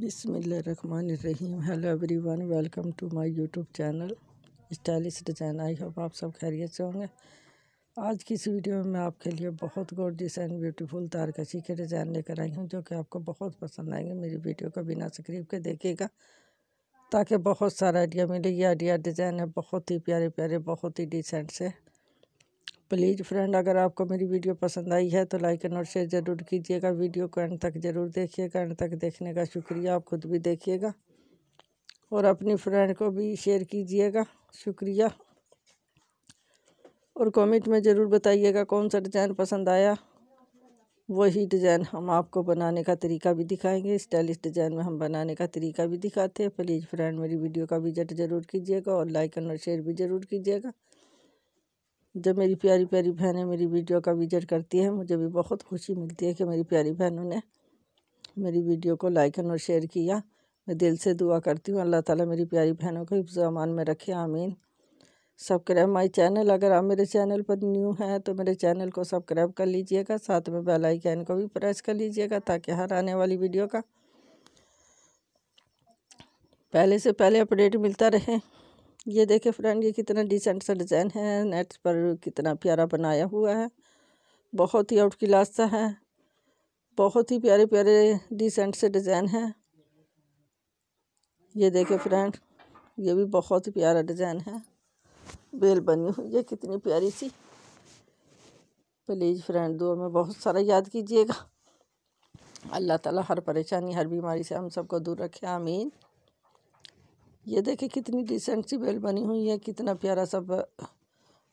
बिसमीम hello everyone welcome to my YouTube channel stylish design I hope आप सब खैरियत से होंगे आज की इस वीडियो में मैं आपके लिए बहुत गॉर्जियस एंड ब्यूटीफुल तारकशी के डिज़ाइन लेकर आई हूँ जो कि आपको बहुत पसंद आएंगे मेरी वीडियो को बिना स्क्रीप के देखेगा ताकि बहुत सारा आइडिया मिले ये आइडिया डिज़ाइन है बहुत ही प्यारे प्यारे बहुत ही डिसेंट से प्लीज़ फ्रेंड अगर आपको मेरी वीडियो पसंद आई है तो लाइक एंड और शेयर ज़रूर कीजिएगा वीडियो को एंड तक ज़रूर देखिएगा एंड तक देखने का शुक्रिया आप खुद भी देखिएगा और अपनी फ्रेंड को भी शेयर कीजिएगा शुक्रिया और कमेंट में ज़रूर बताइएगा कौन सा डिज़ाइन पसंद आया वही डिज़ाइन हम आपको बनाने का तरीका भी दिखाएंगे स्टाइलिश डिज़ाइन में हम बनाने का तरीका भी दिखाते हैं प्लीज़ फ्रेंड मेरी वीडियो का विजिट ज़रूर कीजिएगा और लाइक और शेयर भी ज़रूर कीजिएगा जब मेरी प्यारी प्यारी बहनें मेरी वीडियो का विज़िट करती हैं मुझे भी बहुत खुशी मिलती है कि मेरी प्यारी बहनों ने मेरी वीडियो को लाइक और शेयर किया मैं दिल से दुआ करती हूँ अल्लाह ताला मेरी प्यारी बहनों को अमान में रखे आमीन सब्सक्राइब माई चैनल अगर आप मेरे चैनल पर न्यू हैं तो मेरे चैनल को सब्सक्राइब कर लीजिएगा साथ में बेल आइकन को भी प्रेस कर लीजिएगा ताकि हर आने वाली वीडियो का पहले से पहले अपडेट मिलता रहे ये देखे फ्रेंड ये कितना डिसेंट सा डिज़ाइन है नेट पर कितना प्यारा बनाया हुआ है बहुत ही आउट क्लास सा है बहुत ही प्यारे प्यारे डिसेंट से डिज़ाइन है ये देखे फ्रेंड ये भी बहुत ही प्यारा डिज़ाइन है बेल बनी हुई है कितनी प्यारी सी प्लीज़ फ्रेंड दो में बहुत सारा याद कीजिएगा अल्लाह ताला हर परेशानी हर बीमारी से हम सबको दूर रखे आमीन ये देखिए कितनी डिसेंट सी बेल बनी हुई है कितना प्यारा सा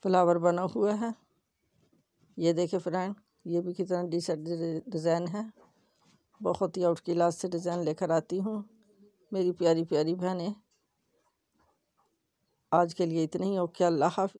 फ्लावर बना हुआ है ये देखिए फ्रेंड ये भी कितना डिसेंट डिज़ाइन है बहुत ही आउट क्लास से डिज़ाइन लेकर आती हूँ मेरी प्यारी प्यारी बहनें आज के लिए इतना ही ओके अल्लाह हाफ